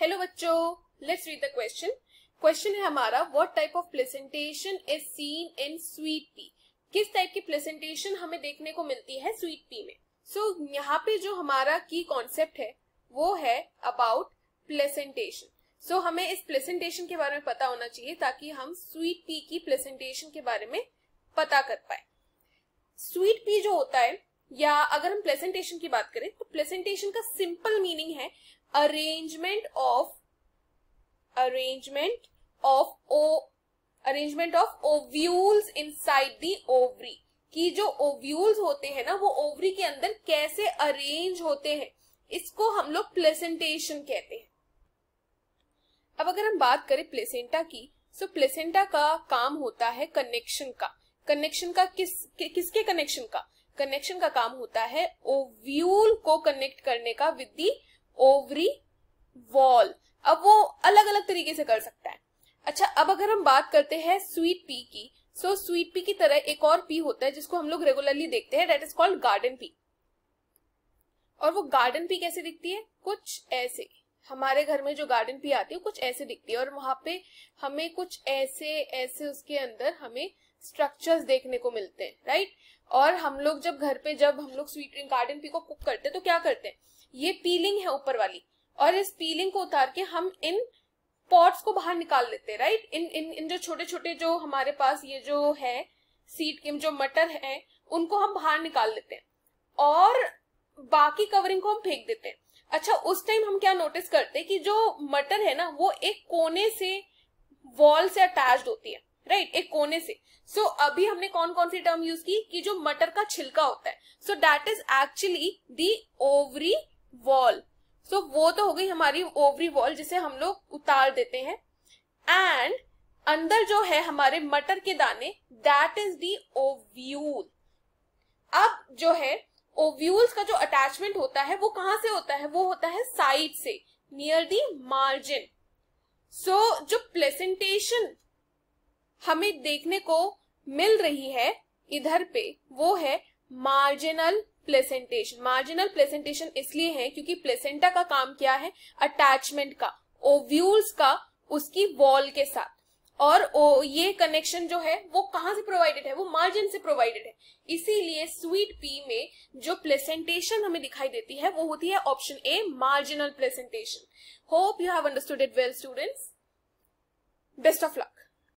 hello बच्चों let's read the question question है हमारा what type of placentation is seen in sweet pea किस type की placentation हमें देखने को मिलती है स्वीट पी में सो so, यहाँ पे जो हमारा की कॉन्सेप्ट है वो है अबाउट प्लेसेंटेशन सो हमें इस प्लेसेंटेशन के बारे में पता होना चाहिए ताकि हम स्वीट पी की प्लेसेंटेशन के बारे में पता कर पाए स्वीट पी जो होता है या अगर हम प्लेसेंटेशन की बात करें तो प्लेसेंटेशन का सिंपल मीनिंग है arrangement of arrangement of o arrangement of ovules inside the ovary कि जो ओव्यूल्स होते हैं ना वो ओवरी के अंदर कैसे अरेंज होते हैं इसको हम लोग प्लेसेंटेशन कहते हैं अब अगर हम बात करें प्लेसेंटा की सो so प्लेसेंटा का काम होता है कनेक्शन का कनेक्शन का किस कि, किसके कनेक्शन का कनेक्शन का काम होता है ओव्यूल को कनेक्ट करने का विद दी ओवरी वॉल अब वो अलग अलग तरीके से कर सकता है अच्छा अब अगर हम बात करते हैं स्वीट पी की सो स्वीट पी की तरह एक और पी होता है जिसको हम लोग रेगुलरली देखते हैं that is called garden pea और वो गार्डन पी कैसे दिखती है कुछ ऐसे हमारे घर में जो गार्डन पी आती है कुछ ऐसे दिखती है और वहां पे हमें कुछ ऐसे ऐसे उसके अंदर हमें स्ट्रक्चर्स देखने को मिलते हैं राइट और हम लोग जब घर पे जब हम लोग स्वीट गार्डन पी को कुक करते हैं तो क्या करते हैं ये पीलिंग है ऊपर वाली और इस पीलिंग को उतार के हम इन पॉट्स को बाहर निकाल लेते हैं राइट इन इन इन जो छोटे छोटे जो हमारे पास ये जो है सीट के जो मटर है उनको हम बाहर निकाल लेते हैं और बाकी कवरिंग को हम फेंक देते हैं अच्छा उस टाइम हम क्या नोटिस करते हैं कि जो मटर है ना वो एक कोने से वॉल से अटैच होती है राइट right, एक कोने से सो so, अभी हमने कौन कौन सी टर्म यूज की कि जो मटर का छिलका होता है so that is actually the ovary wall so वो तो हो गई हमारी ओवरी वॉल जिसे हम लोग उतार देते हैं एंड अंदर जो है हमारे मटर के दाने दैट इज दी ओव्यूल अब जो है ओव्यूल्स का जो अटैचमेंट होता है वो कहां से होता है वो होता है साइड से नियर दी मार्जिन सो जो प्लेसेंटेशन हमें देखने को मिल रही है इधर पे वो है मार्जिनल प्लेसेंटेशन मार्जिनल प्लेसेंटेशन इसलिए है क्योंकि प्लेसेंटा का काम क्या है अटैचमेंट का ओव्यूल्स का उसकी वॉल के साथ और ओ, ये कनेक्शन जो है वो कहाँ से प्रोवाइडेड है वो मार्जिन से प्रोवाइडेड है इसीलिए स्वीट पी में जो प्लेसेंटेशन हमें दिखाई देती है वो होती है option A marginal placentation hope you have understood it well students best of luck